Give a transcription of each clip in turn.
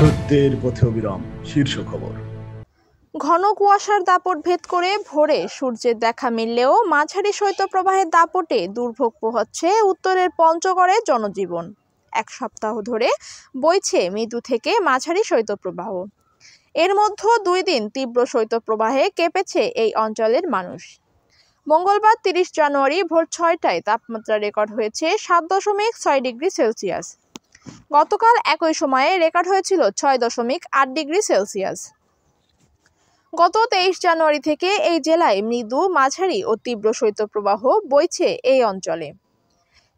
সত্যের পথে অবিরাম শীর্ষ খবর ঘন কুয়াশার দাপট ভেদ করে ভোরে সূর্যের দেখা মিললেও মাঝারি শৈত্যপ্রবাহের দাপটে দুর্ভোগ পোহাচ্ছে উত্তরের পঞ্চগড়ে জনজীবন এক সপ্তাহ ধরে বইছে মৃদু থেকে মাঝারি শৈত্যপ্রবাহ এর মধ্যে দুই দিন তীব্র শৈত্যপ্রবাহে কেঁপেছে এই অঞ্চলের মানুষ মঙ্গলবার তিরিশ জানুয়ারি ভোর ছয়টায় তাপমাত্রা রেকর্ড হয়েছে সাত দশমিক ছয় ডিগ্রি সেলসিয়াস গতকাল একই সময়ে রেকর্ড হয়েছিল ছয় দশমিক আট ডিগ্রি সেলসিয়াস গত তেইশ জানুয়ারি থেকে এই জেলায় মৃদু মাঝারি ও তীব্র শৈত্যপ্রবাহ বইছে এই অঞ্চলে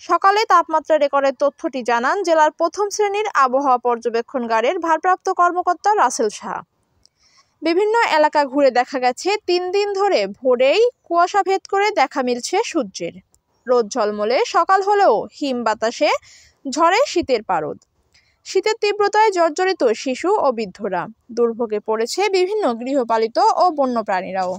সকালে তাপমাত্রা রেকর্ডের তথ্যটি জানান জেলার প্রথম শ্রেণীর আবহাওয়া পর্যবেক্ষণগারের ভারপ্রাপ্ত কর্মকর্তা রাসেল শাহ বিভিন্ন এলাকা ঘুরে দেখা গেছে তিন দিন ধরে ভোরেই কুয়াশা ভেদ করে দেখা মিলছে সূর্যের রোদ ঝলমলে সকাল হলেও হিম বাতাসে ঝড়ে শীতের পারদ শীতের তীব্রতায় জর্জরিত শিশু ও বৃদ্ধরা দুর্ভোগে পড়েছে বিভিন্ন গৃহপালিত ও বন্যপ্রাণীরাও